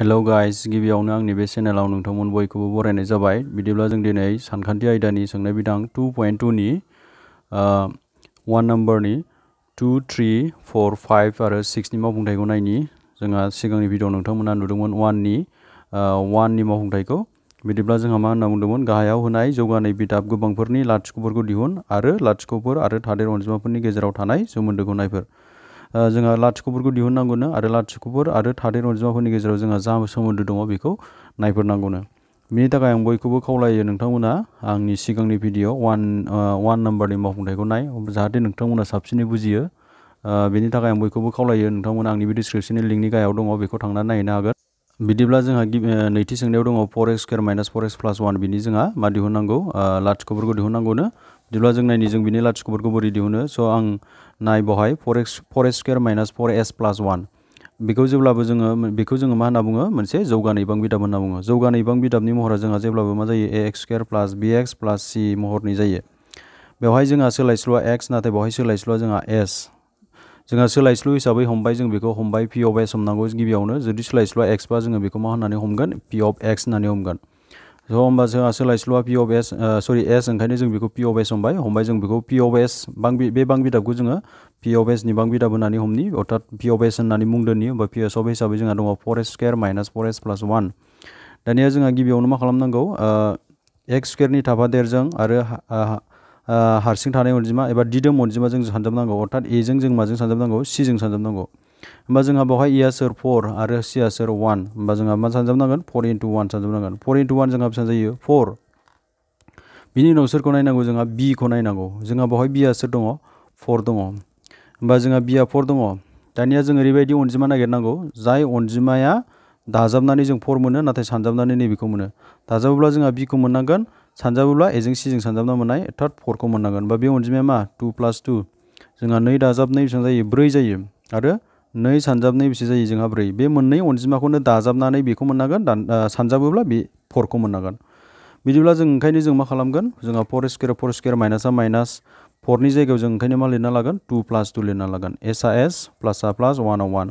hello guys गिबियावनो आंनि बे चेनेलाव नोंथांमोन बयखौबो बरायनाय जाबाय बिदिब्ला जों दिनै सानखान्थि आयदानि सोंनाय बिदां टु पइन्ट टुनि वान नाम्बारनि टु थ्रि फर फाइभ आरो सिक्सनि मावफुंथायखौ नायनि जोंहा सिगांनि भिडिअ' नोंथांमोना नुदोंमोन वाननि वाननि मावफुंथायखौ बिदिब्ला जोंहा मा होनना बुंदोंमोन गाहायाव होनाय जौगानाय बिदाब गोबांफोरनि लाथिख'फोरखौ दिहुन आरो लाथिख'फोर आरो थादेर अनजिमाफोरनि गेजेराव थानाय सोमोन्दोखौ नायफोर जोंहा लाथिख'फोरखौ दिहुननांगौनो आरो लाथिख'फोर आरो थादेर अनजिमाफोरनि गेजेराव जोंहा जा सोमोन्दो दङ बेखौ नायफोरनांगौनो बिनि थाखाय आं बयखौबो खावलायो नोंथांमोना आंनि सिगांनि भिडिअ वान वान नाम्बारनि मावफुंथायखौ नाय जाहाथे नोंथांमोना साबसिनै बुजियो बेनि थाखाय आं बयखौबो खावलायो नोंथांमोना आंनि बे डिसक्रिपसननि लिंकनि गाहायाव दङ बेखौ थांनानै नायनो हागोन बिदिब्ला जोंहा नैथि सोंनायाव दङ four x square minus four x plus one बिनि जोंहा मा दिहुननांगौ लाथिख'फोरखौ दिहुननांगौनो दिल्ला जेब्ला जों नायनि जों बिनि को बोरै दिहुनो सो आं नाय बहाय four x four x square minus four x plus one बेखौ जेब्लाबो जोङो बेखौ जोङो मा होनना बुङो मोनसे जौगानाय इबां बिदाब होनना बुङो जौगानाय इबां बिदाबनि महरा जोंहा जेब्लाबो मा जायो a x square plus b x plus c महरनि जायो बेवहाय जोंहा सोलायस्लुआ एक्स नाथाय बेवहाय सोलायस्लुआ जोंहा एस जोंहा सोलायस्लु हिसाबै हमबाय जों बेखौ हमबाय पि अफ एस हमनांगौ गिबियावनो जुदि सोलायस्लुआ एक्सबा जोङो बेखौ मा होननानै हमगोन पि अफ एक्स होननानै हमगोन स' होमबा जोंहा सोलाय स्ल'आ पि अफ एस सरि एस ओंखायनो जों बेखौ पि अफ एस हमबाय हमबाय जों बेखौ पि अफ एस बांबि बे बां बिदाबखौ जोङो पि अफ एसनि बां बिदाब होननानै हमनि अर्थात पि अफ एस होननानै मुं दोननि होमबा पि एस अफ हिसाबै जोंहा दङ four x square minus four x plus one दानिया जोंहा गिबियावनो मा खालामनांगौ एक्स स्कुवेरनि थाफादेरजों आरो हारसिं थानाय अनजिमा एबा दिदोम अनजिमाजों सानजाबनांगौ अर्थात एजों जों माजों सानजाबनांगौ सिजों सानजाबनांगौ होमबा जोंहा बेवहाय इया सोर फर आरो सिया सोर वान होमबा जोंहा मा सानजाबनांगोन फर इन्टु वान सानजाबनांगोन फर इन्टु वान जोंहा बेसेबां जायो फर बिनि उनाव सोरखौ नायनांगौ जोंहा बिखौ नायनांगौ जोंहा बेवहाय बिया सोर दङ फर दङ होमबा जोंहा बिया फर दङ दानिया जों ओरैबायदि अनजिमा नागिरनांगौ जाय अनजिमाया दाजाबनानै जों फर मोनो नाथाय सानजाबनानै नैबेखौ मोनो दाजाबोब्ला जोंहा बिखौ मोननांगोन सानजाबोब्ला एजों सिजों सानजाबना मोननाय अर्थात फरखौ मोननांगोन बा बे अनजिमाया मा टु प्लास टु जोंहा नै दाजाब बेसेबां जायो ब्रै जायो आरो नई सानजाबनै बेसे जायो जोंहा ब्रै बे मोननै अनजिमाखौनो दाजाबनानै बेखौ मोननांगोन सानजाबोब्ला बे फरखौ मोननांगोन बिदिब्ला जो ओंखायनो जो मा खालामगोन जोंहा फर स्केर फर स्केर माइनासआ माइनास फरनि जायगायाव जो ओंखायनो मा लिरना लागोन टू प्लस टू लिरना लागोन आ एस प्लस आ प्लासआ प्लास वन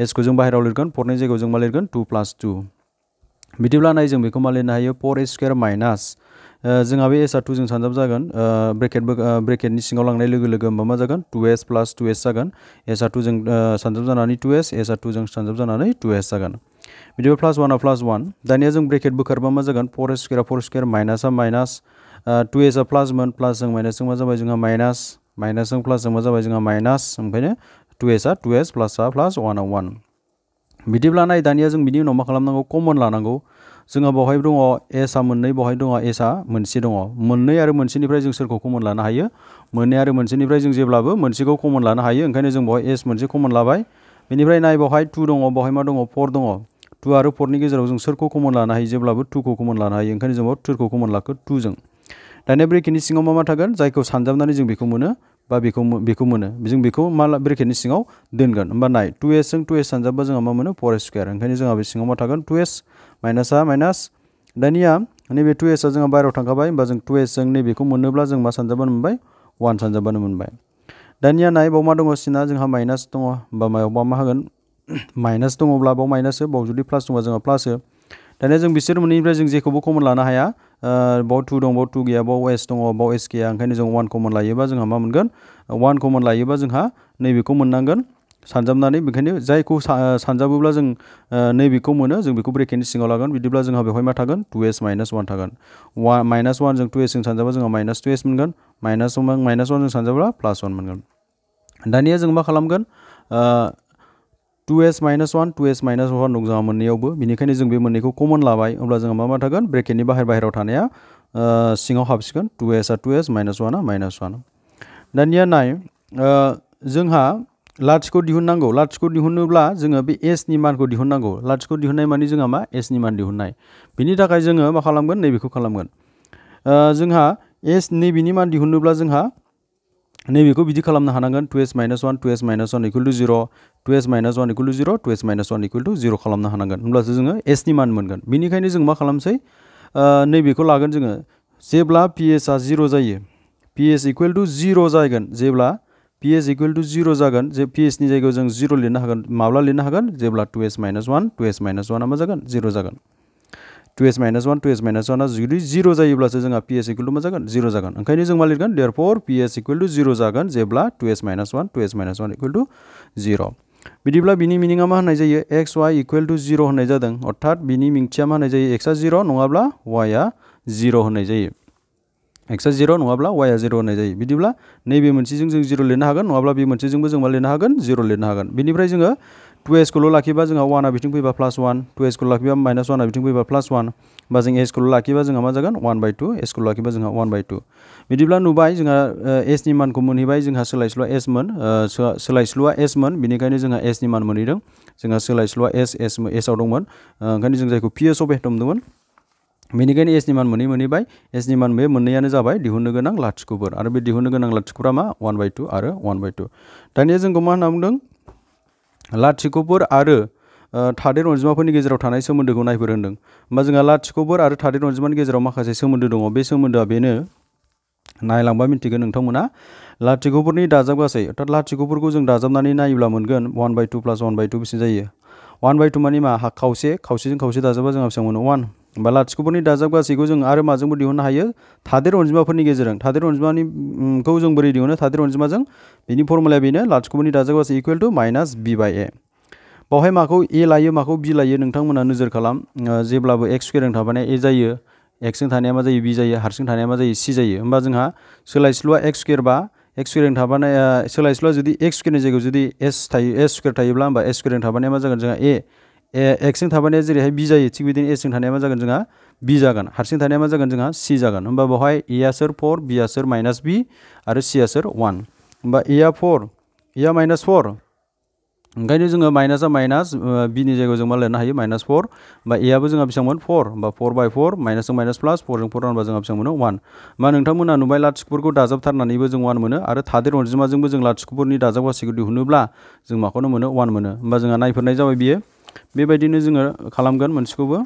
एस को जो बाहेरायाव लिरगोन फरनि जायगायाव जो मा लिरगोन टू प्लस टू बिदिब्ला नाय जों बेखौ मा लिरना हायो फोर स्केर माइनास जहाँ भी एस आर टू जो सानजाब जगह ब्रेकेट ब्रेकेट सिङाव लांनाय लोगो लोगो होमबा मा जागोन two x plus two x or two जो सानजाब जाना two x x or two जो सानजाब जाना टू एस जगह बिदिबा प्लस वन प्लस वन दानिया जो ब्रेकेट बोखारबा मा जागोन फर एस स्कुवेरा फर स्कुवेर माइनासआ माइनास प्लस एसआ प्लस जो माइनास मा जब जहाँ माइनास माइनासजों प्लासजों मा जब जोंहा minus two x two x plus plus one one बिदिब्ला नाय दानिया जो बिनी उनाव मा खालामनांगौ कमन लानांगौ जोंहा बहुत दङ एसआ मोननै बेवहाय दङ एसआ मोनसे दङ मोननै मोनसेनिफ्राय जों सोरखौ कमन लानो हायो मोननै आरो मोनसेनिफ्राय जों जेब्लाबो मोनसेखौ कमन लानो हायो ओंखायनो जों बेवहाय एस मोनसे कमन लाबाय बेनिफ्राय नाय बेवहाय टु दङ बेवहाय मा दङ फर दङ टु आरो फरनि गेजेराव जों सोरखौ कमन लानो हायो जेब्लाबो टुखौ कमन लानो हायो ओंखायनो जों बेयाव टुखौ कमन लाखो टुजों दानिया ब्रेकेटनि सिङाव मा मा थागोन जायखौ सानजाबनानै जों बेखौ मोनो बा बेखौ बेखौ मोनो जों बेखौ मा ब्रेकेटनि सिङाव दोनगोन होमबा नाय टु एसजों टु एस सानजाबबा जोंहा मा मोनो फर एस स्कुवेर ओंखायनो जोंहा बे सिङाव मा थागोन टु एस माइनास माइनास दानिया नैबे टु एसआ जोंहा बाहेराव थांखाबाय होमबा जों टु एस जों नैबेखौ मोनोब्ला जों मा सानजाबानो मोनबाय वान सानजाबानो मोनबाय दानिया नाय बाव मा दङ सिना जोंहा माइनास दङ होमबा मायावबा मा होगोन माइनास दङब्ला बाव माइनास हो बाव जुदि प्लास दङ जोंहा प्लास हो दानिया जों बिसोर मोननैनिफ्राय जों जेखौबो कमन लानो हाया बाव टु दं बाव टु गैया बाव एस दङ बाव एस गैया ओंखायनो जों वान कमन लायोबा जोंहा मा मोनगोन वान कमन लायोबा जोंहा नैबेखौ मोननांगोन सानजाबनानै बेखायनो जायखौ सानजाबोब्ला जों नैबेखौ मोनो जों बेखौ ब्रेकेटनि सिङाव लागोन बिदिब्ला जोंहा बेवहाय मा थागोन टु एस माइनास वान थागोन वान माइनास वानजों टु एसजों सानजाबा जोंहा माइनास टु एस मोनगोन माइनास माइनास वानजों सानजाब्ला प्लास वान मोनगोन दानिया जों मा खालामगोन two x minus one two x minus one दं जोंहा मोननैयावबो बेनिखायनो जों बे मोननैखौ कमन लाबाय अब्ला जोंहा मा मा थागोन ब्रेकेटनि बाहेर बाहेराव थानाया सिङाव हाबसिगोन टु एसआ टु एस माइनास वानआ माइनास वान दानिया नाय जोंहा लाथिखौ दिहुननांगौ लाथिखौ दिहुनोब्ला जोङो बे एसनि मानखौ दिहुननांगौ लाथिखौ दिहुननाय माने जोंहा मा एसनि मान दिहुननाय बिनि थाखाय जोङो मा खालामगोन नैबेखौ खालामगोन जोंहा एस नैबेनि मान दिहुनोब्ला जोंहा नैबेखौ बिदि खालामनो हानांगोन two x minus one two x minus one equal to zero' x minus one equal to zero' x minus one equal to zero' खालामनो हानांगोन होमब्लासो जोङो एसनि मान मोनगोन बेनिखायनो जों मा खालामसै नैबेखौ लागोन जोङो जेब्ला पि एसआ जिर' जायो P S equal to zero' जागोन जेब्ला P x x equal to zero जागोन जे पी एसनि जायगायाव जों जिर' लिरनो हागोन माब्ला लिरनो हागोन जेब्ला two x minus one two x minus one मा जागोन जीरो जागोन two x minus one two x minus वाना जुदि जीरो जायोब्लासो जोंहा पी एस इकुवेल टु मा जागोन जिर' जागोन ओंखायनो जों मा लिरगोन therefore P x equal to zero' जागोन जेब्ला two x minus one two x minus one equal to zero' बिदिब्ला बिनि मिनिङा मा होननाय जायो एक्स वाइ इकुवेल टु जिर' होननाय जादों अर्थात बिनि मिंथिया मा होननाय जायो एक्सआ जिर' नङाब्ला आ जीरो होननाय जायो एक्सा जिर' नङाब्ला वाइआ जिर' होनाय जायो बिदिब्ला नैबे मोनसेजों जों जिर' लिरनो हागोन नङाब्ला बे मोनसेजोंबो जों मा लिरनो हागोन जिर' लिरनो हागोन बेनिफ्राय जोङो टु एसखौल' लाखिबा जोंहा वानआ बिथिं फैबा प्लास वान टु एसखौ लाखिबा माइनास वानआ बिथिं फैबा प्लास वान बा जों एसखौल' लाखिबा जोंहा मा जागोन वान बाय टु एसखौ लाखिबा जोंहा वान बाय टु बिदिब्ला नुबाय जोंहा एसनि मानखौ मोनहैबाय जोंहा सोलायस्लुआ एसमोन सोलायस्लुआ एसमोन बेनिखायनो जोंहा एसनि मान मोनहैदों जोंहा सोलायस्लुआ एस एस एसआव दंमोन ओंखायनो जों जायखौ पि एस अफ एटम दंमोन बेनिखायनो एसनि मान मोननै मोनहैबाय एसनि मान बे मोननैयानो जाबाय दिहुननो गोनां लाथिख'फोर आरो बे दिहुननो गोनां लाथिख'फोरा मा वान बाय टु आरो वान बाय टु दानिया जोंखौ मा होनना बुंदों लाथिख'फोर आरो थादेर अनजिमाफोरनि गेजेराव थानाय सोमोन्दोखौ नायफोर होनदों होमबा जोंहा लाथिख'फोर आरो थादेर अनजिमानि गेजेराव माखासे सोमोन्दो दङ बे बेनो नायलांबा मिन्थिगोन नोंथांमोना लाथिख'फोरनि दाजाब गासै अर्थात लाथिख'फोरखौ जों दाजाबनानै नायोब्ला मोनगोन one by two plus one by two बेसेबां जायो वान बाय टु मानि मा खावसे खावसेजों खावसे दाजाबा जोंहा बेसेबां मोनो वान बा लाथिख'फोरनि दाजाबगासैखौ जों आरो माजोंबो दिहुननो हायो थादेर अनजिमाफोरनि गेजेरजों थादेर अनजिमानिखौ जों बोरै दिहुनो थादेर अनजिमाजों बेनि फर्मुलाया बेनो लाथिख'फोरनि दाजाबगासै equal to minus b by a बावहाय माखौ ए लायो माखौ बि लायो नोंथांमोना नोजोर खालाम जेब्लाबो एक्स स्कुवेरजों ए जायो एक्सजों थानाया मा जायो बि जायो हारसिं थानाया मा जाए सि जायो होमबा जोंहा सोलायस्लुआ एक्स स्कुवेरबा एक्स स्कुवेरजों थाबानाय सोलायस्लुआ जुदि एक्स स्कुवेरनि जायगायाव जुदि एस थायो एस स्कुवेर थायोब्ला एस स्कुवेरजों थाबानाया मा जागोन जहाँ ए ए एक्सजों थाबानाया जेरैहाय बि जायो थिग बिदिनो एसजों थानाया मा जागोन जोंहा बि जागोन हारसिं थानाया जगह जागोन जोंहा सि जागोन होमबा बेवहाय एआ सोर फर माइनास बि आरो सिआ सोर वान होमबा एआ फर माइनास फोर ओंखायनो जोङो माइनासा माइनास बिनि जायगायाव जों मा लिरनो हायो माइनास फर बा एआबो जोंहा बेसेबांमोन फर बा फर बाय फर माइनासजों माइनास प्लास फरजों फर रानबा जोंहा बेसेबां मोनो वान मा नोंथांमोना नुबाय लाथिख'फोरखौ दाजाबथारनानैबो जों वान मोनो आरो थादेर अनजिमाजोंबो जों लाथिख'फोरनि दाजाब दिहुनोब्ला जों माखौनो मोनो वान मोनो होमबा जोंहा नायफोरनाय जाबाय बियो बेबायदिनो जोङो खालामगोन मोनसेखौबो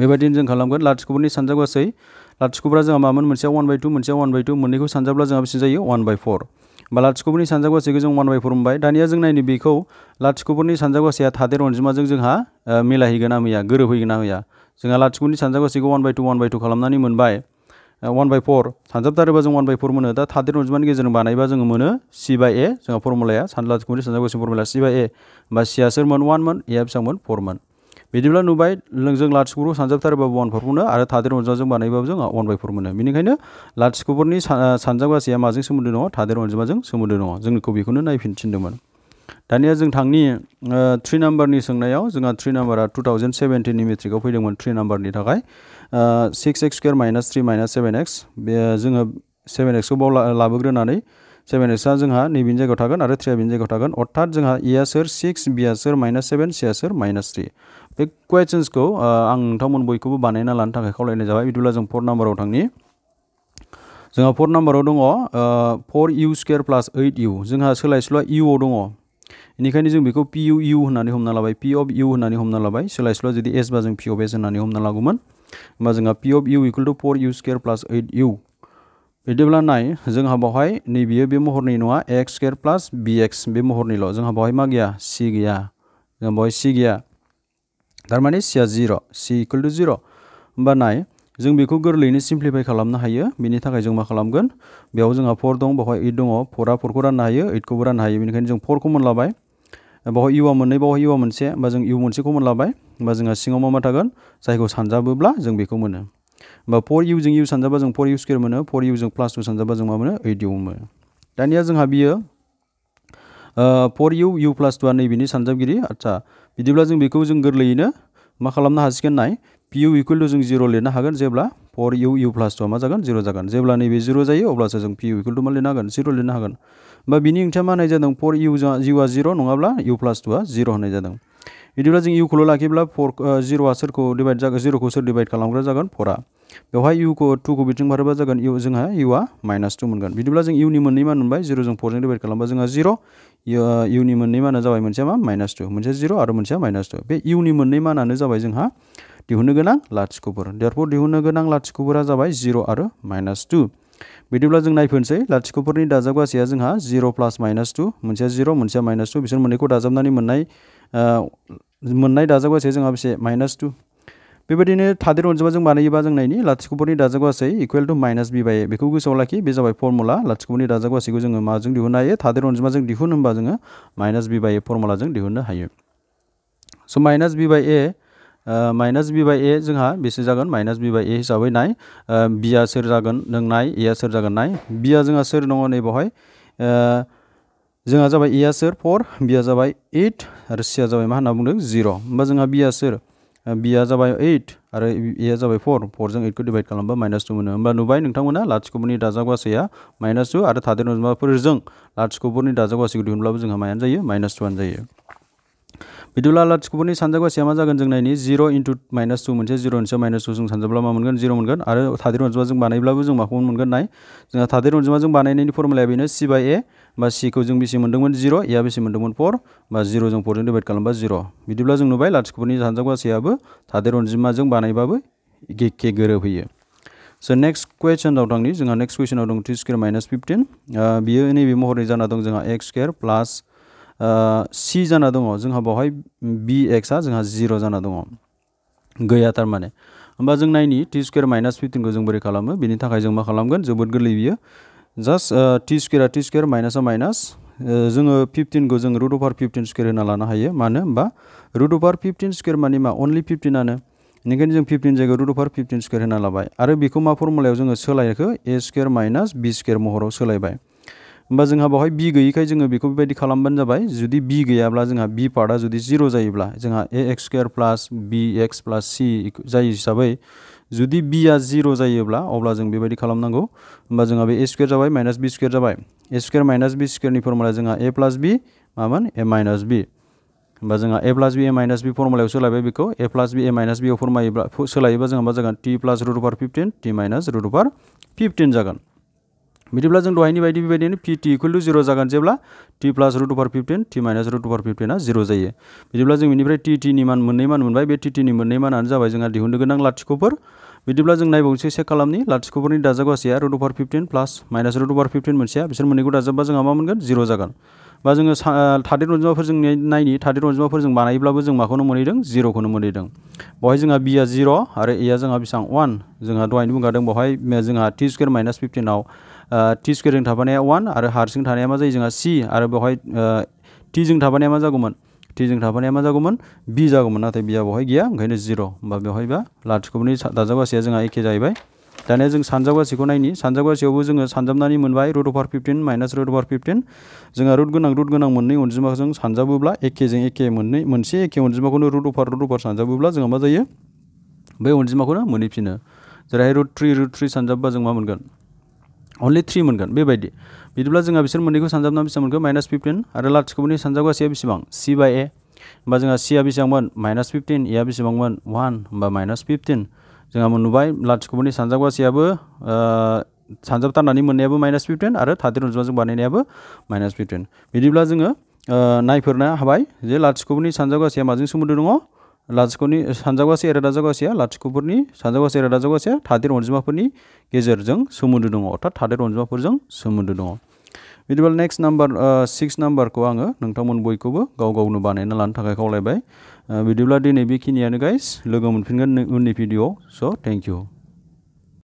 बेबायदिनो जों खालामगोन लाथिख'फोरनि सानजाब गासै लाथिख'फोरा जोंहा मामोन मोनसेया वान बाय टु मोनसेया वान बाय टु मोननैखौ सानजाब्ला जोंहा बेसे जायो वान बाय फर बा लाथिख'फोरनि सानजाब गासैखौ जों वान बाय फर मोनबाय दानिया जों नायनो बेखौ लाथिख'फोरनि सानजाब गासैया थादेर अनजिमाजों जोंहा मिलायहैगोन ना मैया गोरोबहैगोन ना मैया जोंहा लाथिख'नि सानजाब one by two one by two खालामनानै मोनबाय वन बाय फर सानजाबथारोबा जों वान बाय फर मोनो दा थादेर अनजिमानि गेजेरजों बानायबा जोङो मोनो सि बाय ए जोंहा फर्मुलाया सानला खुमब्रि सानजाब गुसुं फर्मुला सि बाय ए होमबा सिया सोरमोन वानमोन एआ बेसेबांमोन फरमोन बिदिब्ला नुबाय जों लाथिख'खौ सानजाबथारोबाबो वान फरखौनो आरो थादेर अनजिमाजों बानायबाबो जोंहा वान बाय फर मोनो बेनिखायनो लाथिख'फोरनि सानजाब गासैया माजों सोमोन्दो दङ थादेर अनजिमाजों सोमोन्दो दङ जोंखौ बेखौनो नायफिन दानिया जों थांनि थ्रि नाम्बारनि सोंनायाव जोंहा थ्रि नाम्बारा टु थावजेन्ड सेभेन्टिननि मेट्रिकआव फैदोंमोन थ्रि नाम्बारनि थाखाय six x square minus three minus seven x बे जोङो सेभेन एक्सखौ बाव लाबोग्रोनानै सेभेन एक्सआ जोंहा नैबेनि जायगायाव थागोन आरो थ्रिया बेनि जायगायाव थागोन अर्थात जोंहा इया सोर सिक्स बिया सोर माइनास सेभेन सिया सोर माइनास थ्रि बे कुवेसन्सखौ आं नोंथांमोन बयखौबो बानायना लानो थाखाय खावलायनाय जाबाय बिदिब्ला जों फर नाम्बाराव थांनि जोंहा फर नाम्बाराव दङ फर इउ स्कुवेर प्लास ओइट इउ जोंहा सोलायस्लुआ इउआव दङ बेनिखायनो जों बेखौ पि इउ इउ होननानै हमना लाबाय पि अफ इउ होननानै हमना लाबाय सोलाय सोल' जुदि एस बा जों पि अफ एस होननानै हमना लागौमोन होनबा जोंहा P of u equal to four u square प्लास ओइट इउ बिदिब्ला नाय जोंहा बावहाय नैबेयो बे महरनि नङा x square plus b x बे महरनिल' जोंहा बावहाय मा गैया सि गैया जोंहा बावहाय सि गैया थारमाने सिया जिर' सि इकुवेल टु जिर' होनबा नाय जों बेखौ गोरलैयैनो सिम्प्लिफाइ खालामनो हायो बेनि थाखाय जों मा खालामगोन बेयाव जोंहा फर दं बेवहाय ओइट दङ फरा फरखौ राननो हायो ओइटखौबो राननो हायो बेनिखायनो जों फरखौ मोनलाबाय बावहाय इउआ मन बहुत यू मोनसे बा जों इउ मोनसेखौ मोनलाबाय बा जोंहा सिङाव मा मा जैसे जायखौ सानजाबोब्ला जों बेखौ मोनो बा जो इउजों इउ सानजाबा फोर यू इउ स्केर मोनो फर इउजों प्लास टू सानजाबा जो मा मोनो ओइट इउ मोनो दानिया जोंहा बियो फर इउ इउ प्लास टुआ नैबेनि सानजाबगिरि आच्चा बिदिब्ला जो बेखौ जों गोरलैयैनो मा खालामनो पी यू पि टू जो टु जों जिर' लिरनो हागोन जेब्ला फर इउ इउ प्लास टू मा जागोन जिर' जगह जेब्ला नैबे जिर' जायो अब्लासो जों पि इउ इकुवेल टु मा लिरनो हागोन जिर' लिरनो हागोन बा यू ओंथिया मा होनाय जादों यू इउआ आ जिर' नङाब्ला इउ प्लास टुआ जिर' होनाय जादों बिदिब्ला जों को लाखिब्ला फर जिर'आ सोरखौ डिभाइड जागोन जिर'खौ सोर फोर खालामग्रा जागोन को बेवहाय को टुखौ बिथिं बारोबा जागोन इउ जोंहा आ माइनास टु मोनगोन बिदिब्ला जों इउनि मोननै मान मोनबाय जो फोर डिवाइड खालामबा जोंहा जिर' इउनि मोननै माना जाबाय मा माइनास टु मोनसे जीरो आरो मोनसेया माइनास टु बे इउनि मोननै मानानो जाबाय जोंहा दिहुननो गोनां लाथिख'फोर देरफोर दिहुननो गोनां लाथिख'फोरा जाबाय आरो माइनास टु बिदिब्ला जों नायफोनसै लाथिख'फोरनि दाजाबगासेया जोंहा जिर' प्लास माइनास टु मोनसेया जिर' मोनसेया माइनास टु बिसोर मोननैखौ दाजाबनानै मोननाय मोननाय दाजाबगासेया जोंहा बेसे माइनास टु बेबायदिनो थादेर अनजिमा जों बानायोबा जों नायनि लाथिख'फोरनि दाजाब गासै टु माइनास बि बाय बेखौ गोसोआव लाखि बे जाबाय फर्मुला लाथिख'फोरनि दाजाब गासैखौ जोङो माजों दिहुननो हायो थादेर अनजिमाजों दिहुन होनबा जोङो माइनास बि बाय फर्मुलाजों दिहुननो हायो स' minus b by a minus b by a जोंहा बेसे जागोन माइनास बी बाय ए हिसाबै नाय आ सोर जागोन नों नाय ए आ सोर जागोन नाय आ जोंहा सोर दङ नै बहाय जोंहा जाबाय ए आ सोर 4 फर आ जाबाय 8 आरो आ जाबाय मा होनना बुंदों 0 होमबा जोंहा आ सोर आ जाबाय 8 आरो ए आ जाबाय 4 4 जों 8 खौ डिवाइड खालामबा माइनास 2 मोनो होमबा नुबाय नोंथांमोना लाथिख'फोरनि दाजाब गासैया माइनास 2 आरो थादेर अनजिमाफोरजों लाथिख'फोरनि दाजाब गासैखौ दिहुनब्लाबो जोंहा मायानो जायो माइनास 1 जायो भिडिअ लाटसखौबोनि सानजाखौ सेमा जागोन जोंनायनि जिर' इन्टु माइनास टु मोनसे जिर' मोनसे माइनास टु जों सानजाब्ला मा मोनगोन जिर' मोनगोन आरो थादेर अनजिमाजों बानायब्लाबो जों माखौ मोनगोन नाय जोंहा थादेर अनजिमाजों बानायनायनि फर्मुलाया बेनो सि बाय ए बा सिखौ जों बेसे मोनदोंमोन जिर' एआ बेसे मोनदोंमोन फर बा जिर' जों फरजों डिभाइड खालामबा जिर' बिदिब्ला जों नुबाय लाटसखौबोनि सानजाखौ सेयाबो थादेर अनजिमाजों बानायबाबो गेखे गोरोबहैयो सो नेक्स्ट कुवेसनाव थांनि जोंहा नेक्स्ट कुवेसनाव दं टु स्केयर माइनास फिफ्टिन बियो नैबे महरै जाना दं जोंहा एक्स स्केयर प्लास सि जाना दङ जहाँ बावहाय बी एक्सा जहाँ जिर' जाना दङ गैया थारमाने होमबा जों नायनि टि स्कुवेर माइनास फिफ्टीन को जो बड़े बेनि थाखाय जों मा खालामगोन जोबोद टी बियो जास्ट टि स्कुवेरा टि स्कुवेर माइनासा माइनास जोङो फिफ्टिनखौ जों रुट अभार फिफ्टिन स्कुवेर होना लानो हायो मानो रुट अभार फिफ्टिन स्कुवेर माने मा अनलि फिफ्टिनानो बेनिखायनो जो फिफ्टिन जायगायाव रुट अभार फिफ्टिन स्कुवेर होना लाबाय आरो बेखौ मा फर्मुलायाव जो सोलायखो a square minus b square महराव सोलायबाय होमबा जोंहा बावहाय बि गैयिखाय जोङो बेखौ बेबायदि खालामबानो जाबाय जुदि बि गैयाब्ला जोंहा बि पार्टआ जुदि जिर' जायोब्ला जोंहा a x square plus b x plus c जायो हिसाबै जुदि बिआ जिर' जायोब्ला अब्ला जों बेबायदि खालामनांगौ होमबा जोंहा बे ए स्कुवेर जाबाय माइनास बि स्कुवेर जाबाय ए स्कुवेर माइनास बि स्कुवेरनि फर्मुला जोंहा ए प्लास बि मामोन ए माइनास बि होमबा जोंहा a pliers be A minus बि फर्मुलायाव सोलायबाय बेखौ ए प्लास बि ए माइनास बिआव फोरमायोब्ला सोलायोबा जोंहा मा जागोन T plus root over fifteen T minus root over fifteen जागोन बिदिब्ला जों दहायनि बायदि बेबायदिनो पि टि इकुवेल टु जिर' जागोन जेब्ला T plus root over fifteen T minus root over फिफ्टिना जिर' जायो बिदिब्ला जों बेनिफ्राय टि टिनि मान मोननै मान मोनबाय बे टि टिनि मोननै मानानो जाबाय जोंहा दिहुननो गोनां लाथिख'फोर बिदिब्ला जों नायबावनोसै चेक खालामनि लाथिख'फोरनि दाजाबगासेया root over fifteen plus minus root over fifteen मोनसेया बिसोर मोननैखौ दाजाबबा जोंहा मा मोनगोन जिर' जागोन बा जोङो थादेर अनजिमाफोर जों नायनि थादेर अनजिमाफोर जों बानायोब्लाबो जों माखौनो मोनहैदों जिर'खौनो मोनहैदों बेवहाय जोंहा बिया जिर' आरो एया जोंहा बेसेबां वान जोंहा दहायनो बुंखादों बेवहाय जोंहा टि स्कुवेर माइनास फिफ्टिनाव टी स्कुवेरजों थाफानाया वान आरो हारसिं थानाया मा जायो जोंहा सि आरो बेवहाय टिजों थाफानाया मा जागौमोन टिजों थाफानाया मा जागौमोन बि जागौमोन नाथाय बिया बेवहाय गैया ओंखायनो जिर' होमबा बेवहायबा लाथिख'नि दाजाबगासेया जोंहा एखे जाहैबाय दानिया जों सानजाबगासेखौ नायनि सानजाबगासेयावबो जोङो root over fifteen minus root over fifteen जहाँ रुट गोनां रुट अंजिमा मोननै अनजिमाजों सानजाबोब्ला एखेजों एखे मोननै मोनसे एखे को रुट अभार रुट अभार सानजाबा जो मा जायो बै अनजिमाखौनो मोनहैफिनो जेरैहाय रुट थ्रि रुट थ्रि सानजाबबा जों मा अनलि थ्रि मोनगोन बेबायदि बिदिब्ला जोंहा बिसोर मोननैखौ सानजाबना बेसेबां मोनगोन माइनास फिफ्टिन आरो लाथिख'नि सानजाबगासेया बेसेबां सि बाय ए होमबा जोंहा सिया बेसेबांमोन माइनास फिफ्टिन एया बेसेबांमोन वान होमबा माइनास फिफ्टिन जोंहा मोनबोबाय लाथिख'नि सानजाबगासेयाबो सानजाब तान्नानै मोननायाबो माइनास फिफ्टिन आरो थादेर अनजिमाजों बानायनायाबो माइनास फिफ्टिन बिदिब्ला जोङो नायफोरनो हाबाय जे लाथिख'नि सानजाबगासेया माजों सोमोन्दो दङ लाथिख'नि सानजागवासे आरो राजागवासेया लाथिख'फोरनि सानजागवासे आरो राजागवासेया थादेर अनजिमाफोरनि गेजेरजों सोमोन्दो दङ अर्थात थादेर अनजिमाफोरजों सोमोन्दो दङ बिदिब्ला नेक्स्ट नाम्बार सिक्स नाम्बारखौ आङो नोंथांमोन बयखौबो गाव गावनो बानायना लानो थाखाय खावलायबाय बिदिब्ला दिनै बेखिनियानो गाइस लोगो मोनफिनगोन उननि भिडिअ'आव स' थेंक इउ